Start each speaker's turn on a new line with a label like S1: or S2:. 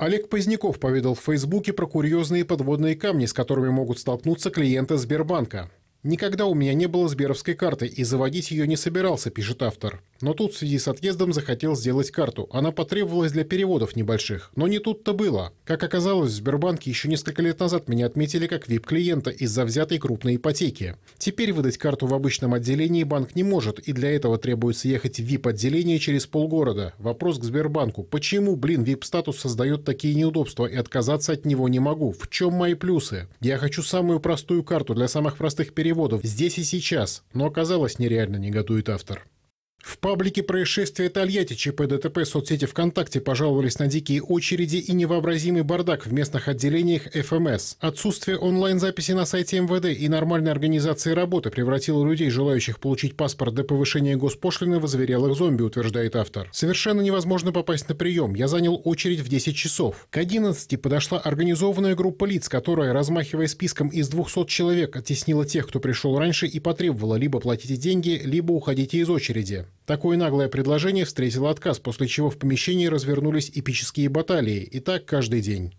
S1: Олег Поздняков поведал в Фейсбуке про курьезные подводные камни, с которыми могут столкнуться клиенты Сбербанка. Никогда у меня не было сберовской карты, и заводить ее не собирался, пишет автор. Но тут в связи с отъездом захотел сделать карту. Она потребовалась для переводов небольших. Но не тут-то было. Как оказалось, в Сбербанке еще несколько лет назад меня отметили как вип-клиента из-за взятой крупной ипотеки. Теперь выдать карту в обычном отделении банк не может, и для этого требуется ехать в вип-отделение через полгорода. Вопрос к Сбербанку. Почему, блин, вип-статус создает такие неудобства, и отказаться от него не могу? В чем мои плюсы? Я хочу самую простую карту для самых простых переводов переводов «Здесь и сейчас», но оказалось нереально, негодует автор. В паблике происшествия Тольятти ЧП ДТП соцсети ВКонтакте пожаловались на дикие очереди и невообразимый бардак в местных отделениях ФМС. Отсутствие онлайн-записи на сайте МВД и нормальной организации работы превратило людей, желающих получить паспорт до повышения госпошлины, в озверелых зомби, утверждает автор. Совершенно невозможно попасть на прием. Я занял очередь в 10 часов. К 11 подошла организованная группа лиц, которая, размахивая списком из 200 человек, оттеснила тех, кто пришел раньше и потребовала либо платить деньги, либо уходить из очереди. Такое наглое предложение встретило отказ, после чего в помещении развернулись эпические баталии, и так каждый день.